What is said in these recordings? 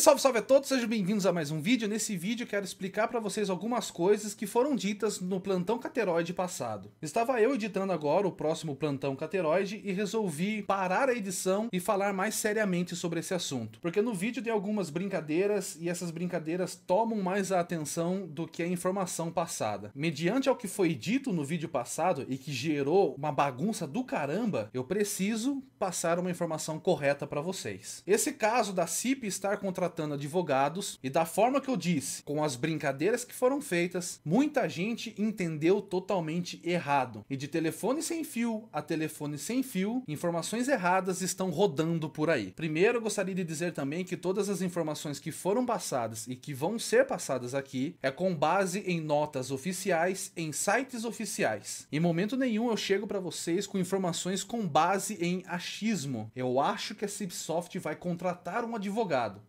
salve, salve a todos, sejam bem-vindos a mais um vídeo. Nesse vídeo quero explicar para vocês algumas coisas que foram ditas no plantão cateroide passado. Estava eu editando agora o próximo plantão cateroide e resolvi parar a edição e falar mais seriamente sobre esse assunto. Porque no vídeo tem algumas brincadeiras e essas brincadeiras tomam mais a atenção do que a informação passada. Mediante ao que foi dito no vídeo passado e que gerou uma bagunça do caramba, eu preciso passar uma informação correta para vocês. Esse caso da CIP estar contratando contratando advogados e da forma que eu disse, com as brincadeiras que foram feitas, muita gente entendeu totalmente errado. E de telefone sem fio a telefone sem fio, informações erradas estão rodando por aí. Primeiro, eu gostaria de dizer também que todas as informações que foram passadas e que vão ser passadas aqui é com base em notas oficiais, em sites oficiais. Em momento nenhum eu chego para vocês com informações com base em achismo. Eu acho que a Cipsoft vai contratar um advogado.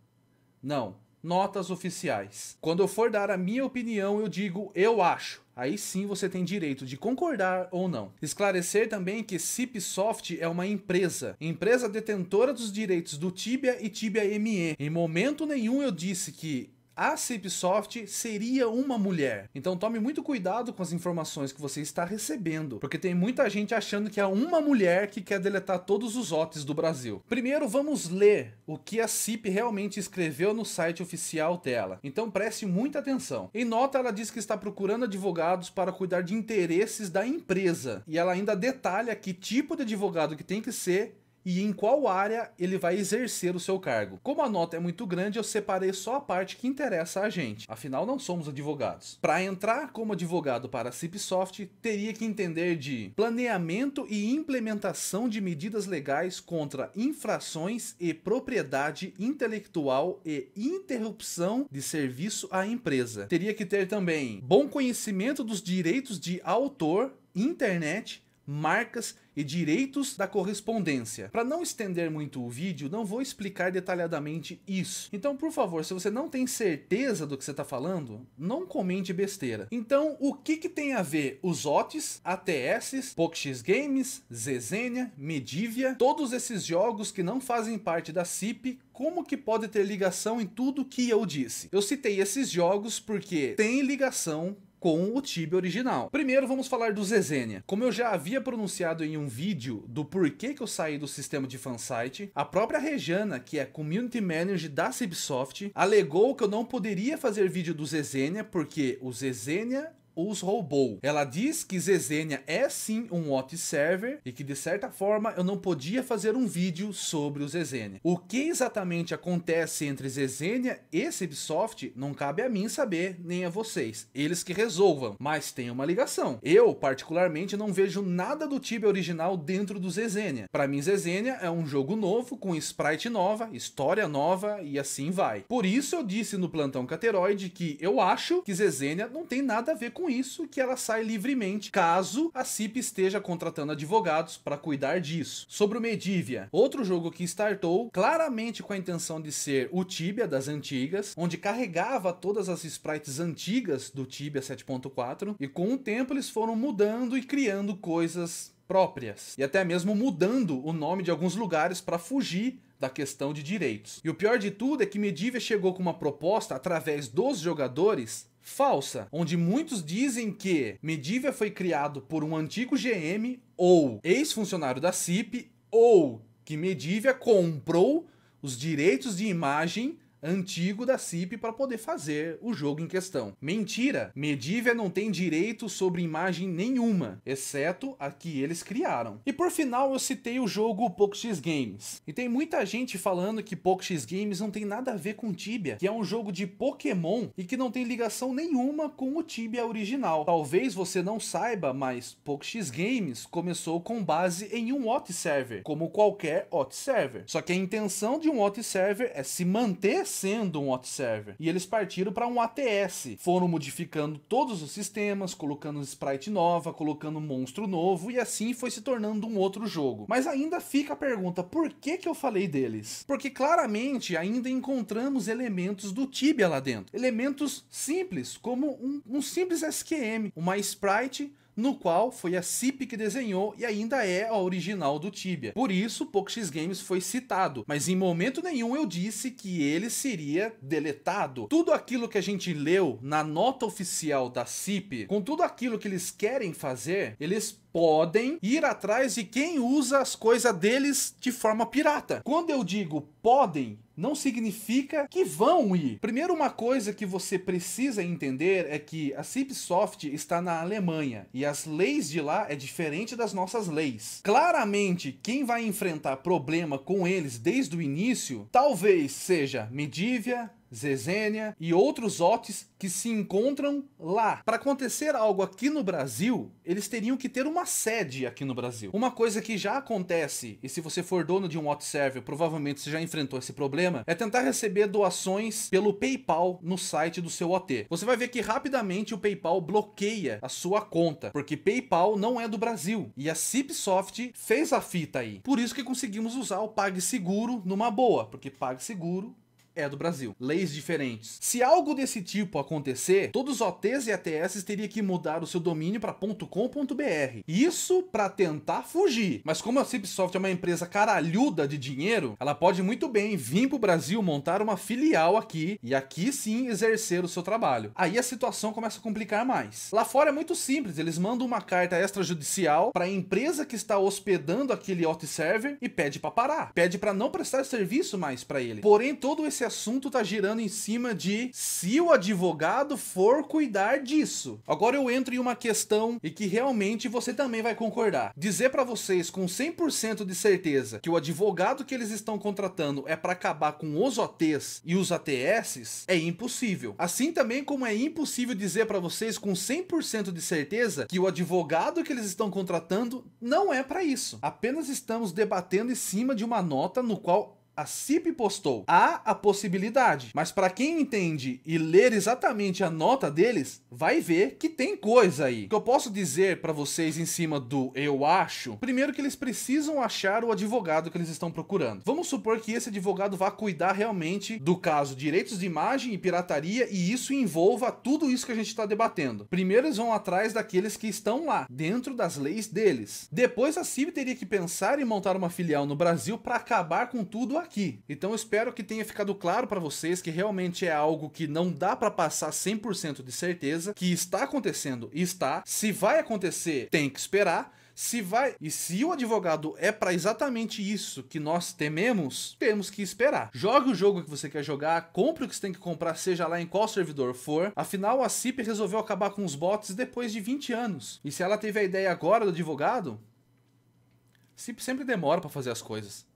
Não. Notas oficiais. Quando eu for dar a minha opinião, eu digo eu acho. Aí sim você tem direito de concordar ou não. Esclarecer também que Cipsoft é uma empresa, empresa detentora dos direitos do Tibia e Tibia ME. Em momento nenhum eu disse que a Cipsoft seria uma mulher. Então tome muito cuidado com as informações que você está recebendo, porque tem muita gente achando que é uma mulher que quer deletar todos os OTs do Brasil. Primeiro vamos ler o que a CIP realmente escreveu no site oficial dela. Então preste muita atenção. Em nota ela diz que está procurando advogados para cuidar de interesses da empresa e ela ainda detalha que tipo de advogado que tem que ser e em qual área ele vai exercer o seu cargo. Como a nota é muito grande, eu separei só a parte que interessa a gente, afinal não somos advogados. Para entrar como advogado para a Cipsoft, teria que entender de planeamento e implementação de medidas legais contra infrações e propriedade intelectual e interrupção de serviço à empresa. Teria que ter também bom conhecimento dos direitos de autor, internet, marcas e direitos da correspondência. Para não estender muito o vídeo, não vou explicar detalhadamente isso. Então, por favor, se você não tem certeza do que você está falando, não comente besteira. Então, o que, que tem a ver os OTs, ATS, PoxX Games, Zezenia, Medivia, todos esses jogos que não fazem parte da CIP, como que pode ter ligação em tudo que eu disse? Eu citei esses jogos porque tem ligação com o Tibia original. Primeiro vamos falar do Zezenia. Como eu já havia pronunciado em um vídeo do porquê que eu saí do sistema de fansite, a própria Rejana, que é Community Manager da Cibsoft, alegou que eu não poderia fazer vídeo do Zezenia porque o Zezenia os roubou. Ela diz que Zezenia é sim um hot server e que de certa forma eu não podia fazer um vídeo sobre o Zezenia. O que exatamente acontece entre Zezenia e Ubisoft não cabe a mim saber nem a vocês. Eles que resolvam, mas tem uma ligação. Eu particularmente não vejo nada do Tibia original dentro do Zezenia. Para mim Zezenia é um jogo novo com sprite nova, história nova e assim vai. Por isso eu disse no plantão Cateroide que eu acho que Zezenia não tem nada a ver com com isso que ela sai livremente, caso a CIP esteja contratando advogados para cuidar disso. Sobre o Medivia, outro jogo que startou claramente com a intenção de ser o Tibia das antigas, onde carregava todas as sprites antigas do Tibia 7.4 e com o tempo eles foram mudando e criando coisas próprias e até mesmo mudando o nome de alguns lugares para fugir da questão de direitos. E o pior de tudo é que Medivh chegou com uma proposta através dos jogadores falsa, onde muitos dizem que Medivh foi criado por um antigo GM ou ex-funcionário da CIP ou que Medivh comprou os direitos de imagem antigo da CIP para poder fazer o jogo em questão. Mentira! Medivia não tem direito sobre imagem nenhuma, exceto a que eles criaram. E por final eu citei o jogo PocoX Games. E tem muita gente falando que PocoX Games não tem nada a ver com Tibia, que é um jogo de Pokémon e que não tem ligação nenhuma com o Tibia original. Talvez você não saiba, mas PocoX Games começou com base em um OT server, como qualquer OT server. Só que a intenção de um OT server é se manter sendo um hot server. E eles partiram para um ATS. Foram modificando todos os sistemas, colocando sprite nova, colocando monstro novo e assim foi se tornando um outro jogo. Mas ainda fica a pergunta, por que que eu falei deles? Porque claramente ainda encontramos elementos do Tibia lá dentro. Elementos simples, como um, um simples SQM, uma sprite no qual foi a CIP que desenhou e ainda é a original do Tibia. Por isso, PocoX Games foi citado, mas em momento nenhum eu disse que ele seria deletado. Tudo aquilo que a gente leu na nota oficial da CIP, com tudo aquilo que eles querem fazer, eles podem ir atrás de quem usa as coisas deles de forma pirata. Quando eu digo podem, não significa que vão ir. Primeiro, uma coisa que você precisa entender é que a Cipsoft está na Alemanha e as leis de lá é diferente das nossas leis. Claramente, quem vai enfrentar problema com eles desde o início, talvez seja Medivia, Zezênia e outros Otis que se encontram lá. Para acontecer algo aqui no Brasil, eles teriam que ter uma sede aqui no Brasil. Uma coisa que já acontece, e se você for dono de um Otis server, provavelmente você já enfrentou esse problema, é tentar receber doações pelo PayPal no site do seu OT. Você vai ver que rapidamente o PayPal bloqueia a sua conta, porque PayPal não é do Brasil. E a Cipsoft fez a fita aí. Por isso que conseguimos usar o PagSeguro numa boa, porque PagSeguro é do Brasil. Leis diferentes. Se algo desse tipo acontecer, todos os OTs e ATS teriam que mudar o seu domínio para .com.br. Isso para tentar fugir. Mas como a Cipsoft é uma empresa caralhuda de dinheiro, ela pode muito bem vir para o Brasil montar uma filial aqui e aqui sim exercer o seu trabalho. Aí a situação começa a complicar mais. Lá fora é muito simples, eles mandam uma carta extrajudicial para a empresa que está hospedando aquele OTS server e pede para parar. Pede para não prestar serviço mais para ele. Porém, todo esse esse assunto tá girando em cima de se o advogado for cuidar disso. Agora eu entro em uma questão e que realmente você também vai concordar. Dizer para vocês com 100% de certeza que o advogado que eles estão contratando é para acabar com os OTs e os ATS é impossível. Assim também como é impossível dizer para vocês com 100% de certeza que o advogado que eles estão contratando não é para isso. Apenas estamos debatendo em cima de uma nota no qual a CIP postou. Há a possibilidade, mas para quem entende e ler exatamente a nota deles, vai ver que tem coisa aí. O que eu posso dizer para vocês em cima do eu acho? Primeiro que eles precisam achar o advogado que eles estão procurando. Vamos supor que esse advogado vá cuidar realmente do caso direitos de imagem e pirataria e isso envolva tudo isso que a gente está debatendo. Primeiro eles vão atrás daqueles que estão lá, dentro das leis deles. Depois a CIP teria que pensar em montar uma filial no Brasil para acabar com tudo aqui. Então espero que tenha ficado claro para vocês que realmente é algo que não dá para passar 100% de certeza, que está acontecendo, está. Se vai acontecer, tem que esperar. Se vai e se o advogado é para exatamente isso que nós tememos, temos que esperar. Jogue o jogo que você quer jogar, compre o que você tem que comprar, seja lá em qual servidor for. Afinal, a CIP resolveu acabar com os bots depois de 20 anos. E se ela teve a ideia agora do advogado, CIP sempre demora para fazer as coisas.